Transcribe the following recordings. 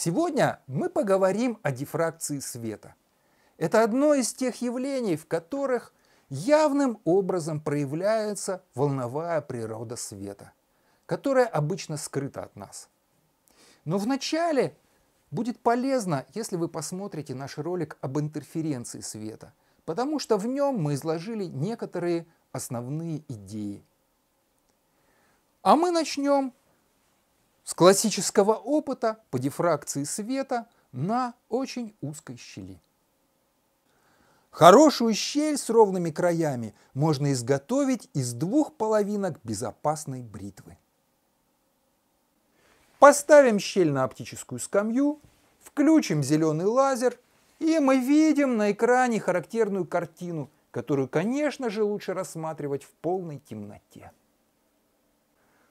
Сегодня мы поговорим о дифракции света. Это одно из тех явлений, в которых явным образом проявляется волновая природа света, которая обычно скрыта от нас. Но вначале будет полезно, если вы посмотрите наш ролик об интерференции света, потому что в нем мы изложили некоторые основные идеи. А мы начнем с классического опыта по дифракции света на очень узкой щели. Хорошую щель с ровными краями можно изготовить из двух половинок безопасной бритвы. Поставим щель на оптическую скамью, включим зеленый лазер, и мы видим на экране характерную картину, которую, конечно же, лучше рассматривать в полной темноте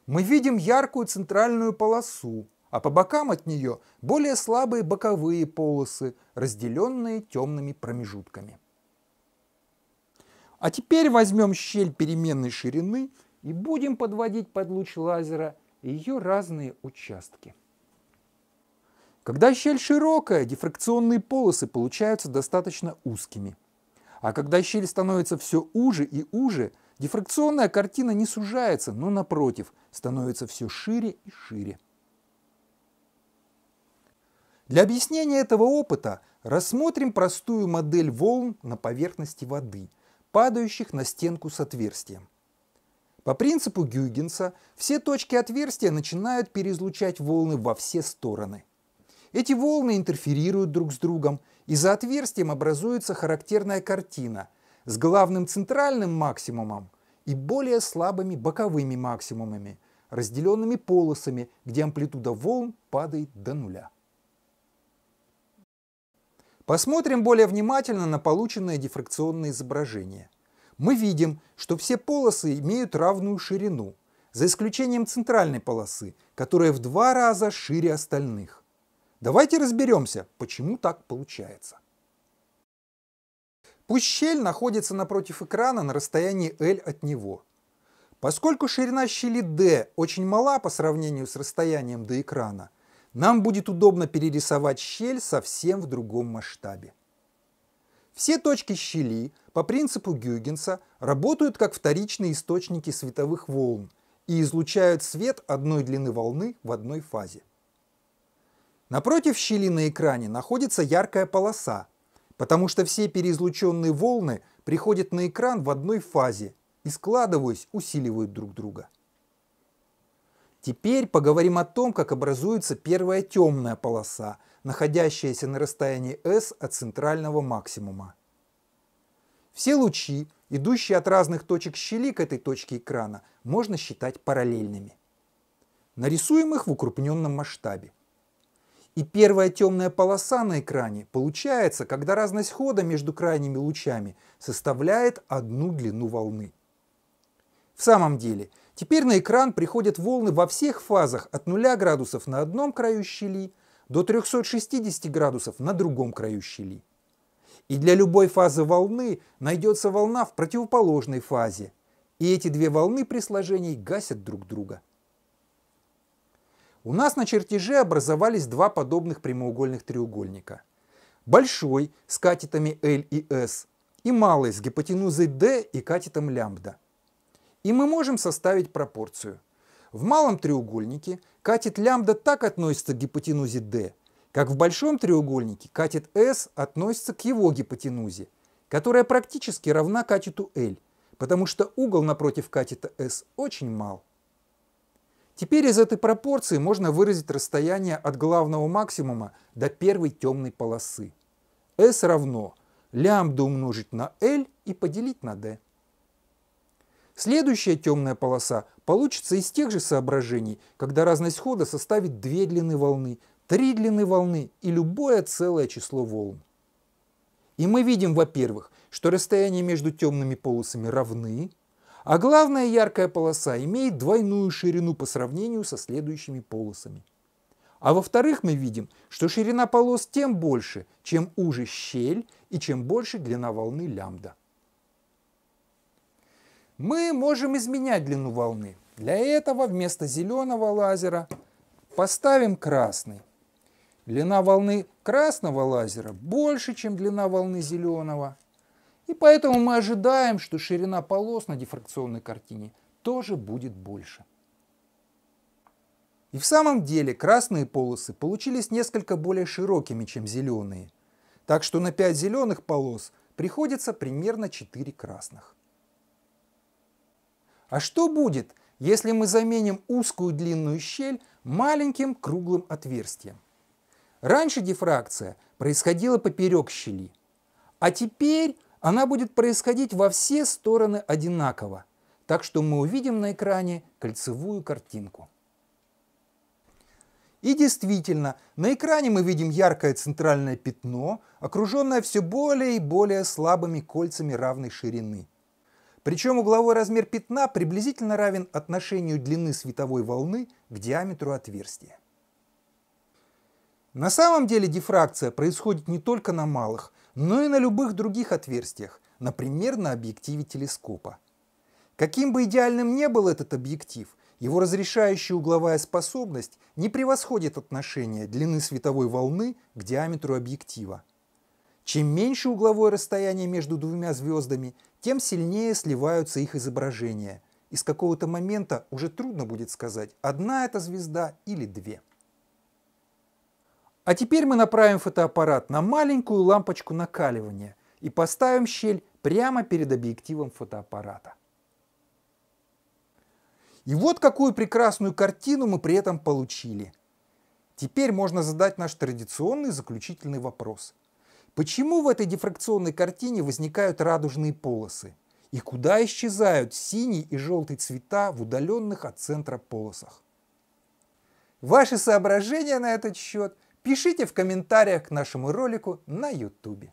мы видим яркую центральную полосу, а по бокам от нее более слабые боковые полосы, разделенные темными промежутками. А теперь возьмем щель переменной ширины и будем подводить под луч лазера ее разные участки. Когда щель широкая, дифракционные полосы получаются достаточно узкими. А когда щель становится все уже и уже – Дифракционная картина не сужается, но напротив, становится все шире и шире. Для объяснения этого опыта рассмотрим простую модель волн на поверхности воды, падающих на стенку с отверстием. По принципу Гюйгенса все точки отверстия начинают переизлучать волны во все стороны. Эти волны интерферируют друг с другом, и за отверстием образуется характерная картина – с главным центральным максимумом и более слабыми боковыми максимумами, разделенными полосами, где амплитуда волн падает до нуля. Посмотрим более внимательно на полученное дифракционное изображение. Мы видим, что все полосы имеют равную ширину, за исключением центральной полосы, которая в два раза шире остальных. Давайте разберемся, почему так получается. Пусть щель находится напротив экрана на расстоянии L от него. Поскольку ширина щели D очень мала по сравнению с расстоянием до экрана, нам будет удобно перерисовать щель совсем в другом масштабе. Все точки щели по принципу Гюйгенса работают как вторичные источники световых волн и излучают свет одной длины волны в одной фазе. Напротив щели на экране находится яркая полоса, Потому что все переизлученные волны приходят на экран в одной фазе и, складываясь, усиливают друг друга. Теперь поговорим о том, как образуется первая темная полоса, находящаяся на расстоянии S от центрального максимума. Все лучи, идущие от разных точек щели к этой точке экрана, можно считать параллельными. Нарисуем их в укрупненном масштабе. И первая темная полоса на экране получается, когда разность хода между крайними лучами составляет одну длину волны. В самом деле, теперь на экран приходят волны во всех фазах от 0 градусов на одном краю щели до 360 градусов на другом краю щели. И для любой фазы волны найдется волна в противоположной фазе. И эти две волны при сложении гасят друг друга. У нас на чертеже образовались два подобных прямоугольных треугольника. Большой с катетами L и S и малый с гипотенузой D и катетом лямбда. И мы можем составить пропорцию. В малом треугольнике катет лямбда так относится к гипотенузе D, как в большом треугольнике катет S относится к его гипотенузе, которая практически равна катету L, потому что угол напротив катета S очень мал. Теперь из этой пропорции можно выразить расстояние от главного максимума до первой темной полосы. S равно лямбда умножить на L и поделить на D. Следующая темная полоса получится из тех же соображений, когда разность хода составит две длины волны, три длины волны и любое целое число волн. И мы видим, во-первых, что расстояния между темными полосами равны, а главная яркая полоса имеет двойную ширину по сравнению со следующими полосами. А во-вторых, мы видим, что ширина полос тем больше, чем уже щель и чем больше длина волны лямбда. Мы можем изменять длину волны. Для этого вместо зеленого лазера поставим красный. Длина волны красного лазера больше, чем длина волны зеленого. И поэтому мы ожидаем, что ширина полос на дифракционной картине тоже будет больше. И в самом деле красные полосы получились несколько более широкими, чем зеленые. Так что на 5 зеленых полос приходится примерно 4 красных. А что будет, если мы заменим узкую длинную щель маленьким круглым отверстием? Раньше дифракция происходила поперек щели, а теперь она будет происходить во все стороны одинаково, так что мы увидим на экране кольцевую картинку. И действительно, на экране мы видим яркое центральное пятно, окруженное все более и более слабыми кольцами равной ширины. Причем угловой размер пятна приблизительно равен отношению длины световой волны к диаметру отверстия. На самом деле дифракция происходит не только на малых, но и на любых других отверстиях, например, на объективе телескопа. Каким бы идеальным ни был этот объектив, его разрешающая угловая способность не превосходит отношение длины световой волны к диаметру объектива. Чем меньше угловое расстояние между двумя звездами, тем сильнее сливаются их изображения. И с какого-то момента уже трудно будет сказать, одна это звезда или две. А теперь мы направим фотоаппарат на маленькую лампочку накаливания и поставим щель прямо перед объективом фотоаппарата. И вот какую прекрасную картину мы при этом получили. Теперь можно задать наш традиционный заключительный вопрос. Почему в этой дифракционной картине возникают радужные полосы? И куда исчезают синий и желтый цвета в удаленных от центра полосах? Ваши соображения на этот счет – Пишите в комментариях к нашему ролику на YouTube.